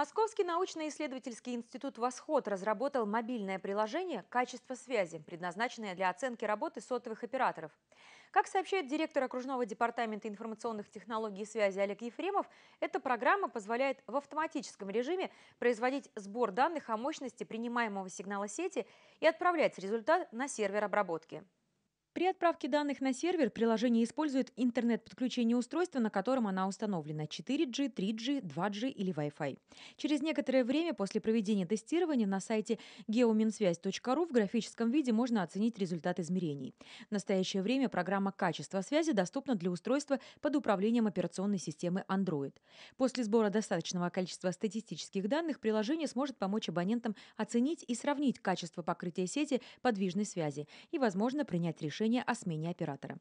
Московский научно-исследовательский институт «Восход» разработал мобильное приложение «Качество связи», предназначенное для оценки работы сотовых операторов. Как сообщает директор окружного департамента информационных технологий и связи Олег Ефремов, эта программа позволяет в автоматическом режиме производить сбор данных о мощности принимаемого сигнала сети и отправлять результат на сервер обработки. При отправке данных на сервер приложение использует интернет-подключение устройства, на котором она установлена 4G, 3G, 2G или Wi-Fi. Через некоторое время после проведения тестирования на сайте geominсвязь.ру в графическом виде можно оценить результат измерений. В настоящее время программа качества связи доступна для устройства под управлением операционной системы Android. После сбора достаточного количества статистических данных приложение сможет помочь абонентам оценить и сравнить качество покрытия сети подвижной связи и, возможно, принять решение решение о смене оператора.